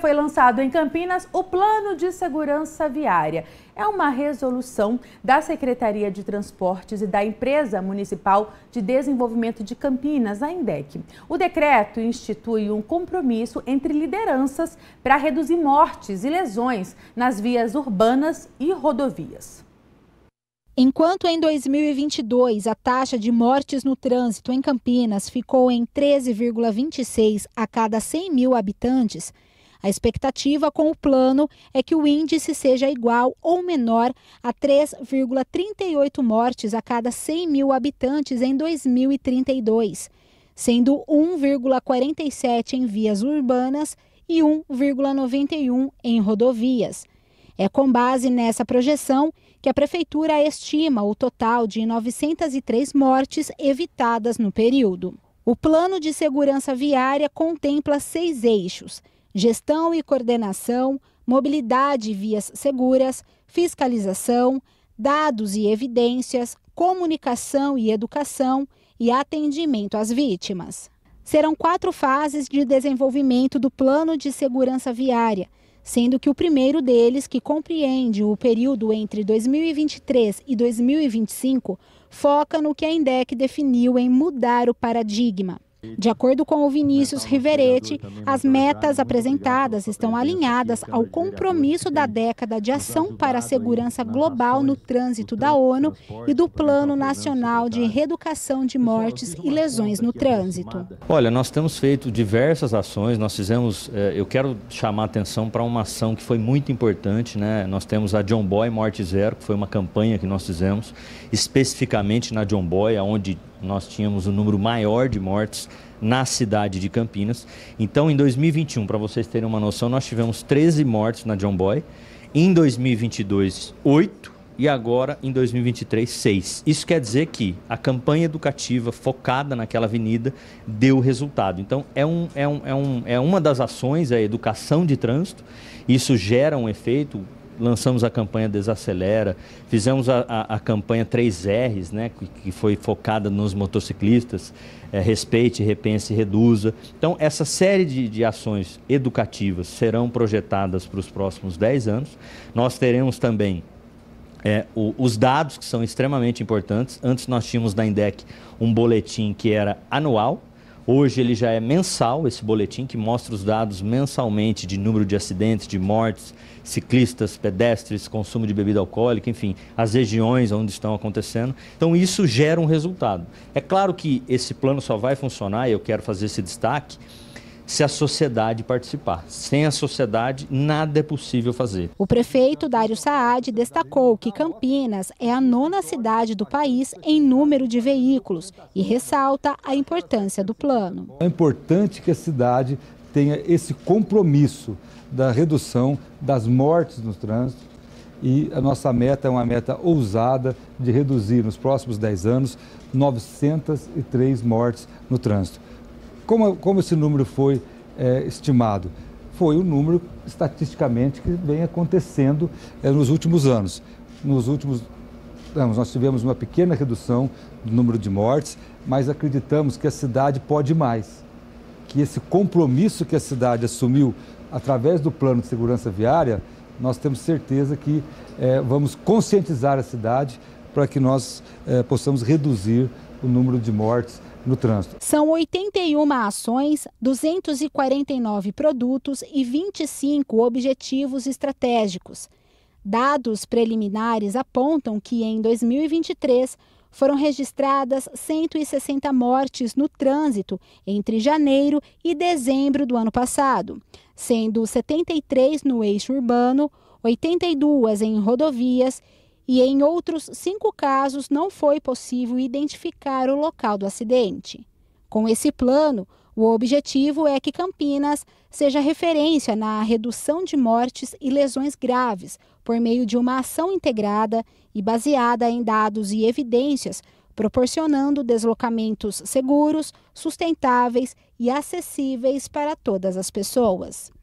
Foi lançado em Campinas o Plano de Segurança Viária. É uma resolução da Secretaria de Transportes e da Empresa Municipal de Desenvolvimento de Campinas, a INDEC. O decreto institui um compromisso entre lideranças para reduzir mortes e lesões nas vias urbanas e rodovias. Enquanto em 2022 a taxa de mortes no trânsito em Campinas ficou em 13,26 a cada 100 mil habitantes, a expectativa com o plano é que o índice seja igual ou menor a 3,38 mortes a cada 100 mil habitantes em 2032, sendo 1,47 em vias urbanas e 1,91 em rodovias. É com base nessa projeção que a Prefeitura estima o total de 903 mortes evitadas no período. O Plano de Segurança Viária contempla seis eixos gestão e coordenação, mobilidade e vias seguras, fiscalização, dados e evidências, comunicação e educação e atendimento às vítimas. Serão quatro fases de desenvolvimento do Plano de Segurança Viária, sendo que o primeiro deles, que compreende o período entre 2023 e 2025, foca no que a INDEC definiu em mudar o paradigma. De acordo com o Vinícius né, tá Riveretti, as metas apresentadas estão alinhadas ao compromisso da né? década de ação para a segurança global no trânsito da ONU e do Plano Nacional de Redução de é Mortes e Lesões no é Trânsito. Olha, nós temos feito diversas ações, nós fizemos, eh, eu quero chamar a atenção para uma ação que foi muito importante, né? Nós temos a John Boy Morte Zero, que foi uma campanha que nós fizemos especificamente na John Boy, onde nós tínhamos o um número maior de mortes na cidade de Campinas. Então, em 2021, para vocês terem uma noção, nós tivemos 13 mortes na John Boy. Em 2022, 8 e agora em 2023, 6. Isso quer dizer que a campanha educativa focada naquela avenida deu resultado. Então, é, um, é, um, é, um, é uma das ações, é a educação de trânsito. Isso gera um efeito, lançamos a campanha Desacelera, fizemos a, a, a campanha 3Rs, né, que, que, foi focada nos motociclistas, é, respeite, repense e reduza. Então, essa série de, de ações educativas serão projetadas para os próximos 10 anos. Nós teremos também é, o, os dados que são extremamente importantes. Antes nós tínhamos na INDEC um boletim que era anual, Hoje ele já é mensal, esse boletim que mostra os dados mensalmente de número de acidentes, de mortes, ciclistas, pedestres, consumo de bebida alcoólica, enfim, as regiões onde estão acontecendo. Então isso gera um resultado. É claro que esse plano só vai funcionar, e eu quero fazer esse destaque, se a sociedade participar. Sem a sociedade, nada é possível fazer. O prefeito Dário Saad destacou que Campinas é a nona cidade do país em número de veículos e ressalta a importância do plano. É importante que a cidade tenha esse compromisso da redução das mortes no trânsito e a nossa meta é uma meta ousada de reduzir nos próximos 10 anos 903 mortes no trânsito. Como, como esse número foi é, estimado? Foi o um número estatisticamente que vem acontecendo é, nos últimos anos. Nos últimos anos, nós tivemos uma pequena redução do número de mortes, mas acreditamos que a cidade pode mais. Que esse compromisso que a cidade assumiu através do plano de segurança viária, nós temos certeza que é, vamos conscientizar a cidade para que nós é, possamos reduzir o número de mortes no trânsito. São 81 ações, 249 produtos e 25 objetivos estratégicos. Dados preliminares apontam que em 2023 foram registradas 160 mortes no trânsito entre janeiro e dezembro do ano passado, sendo 73 no eixo urbano, 82 em rodovias e em outros cinco casos não foi possível identificar o local do acidente. Com esse plano, o objetivo é que Campinas seja referência na redução de mortes e lesões graves por meio de uma ação integrada e baseada em dados e evidências, proporcionando deslocamentos seguros, sustentáveis e acessíveis para todas as pessoas.